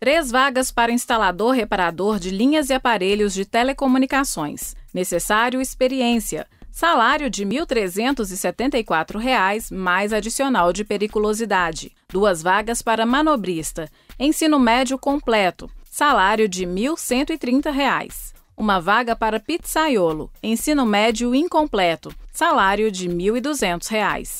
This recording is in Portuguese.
Três vagas para instalador reparador de linhas e aparelhos de telecomunicações. Necessário experiência. Salário de R$ 1.374, mais adicional de periculosidade. Duas vagas para manobrista. Ensino médio completo. Salário de R$ 1.130. Uma vaga para pizzaiolo. Ensino médio incompleto. Salário de R$ 1.200.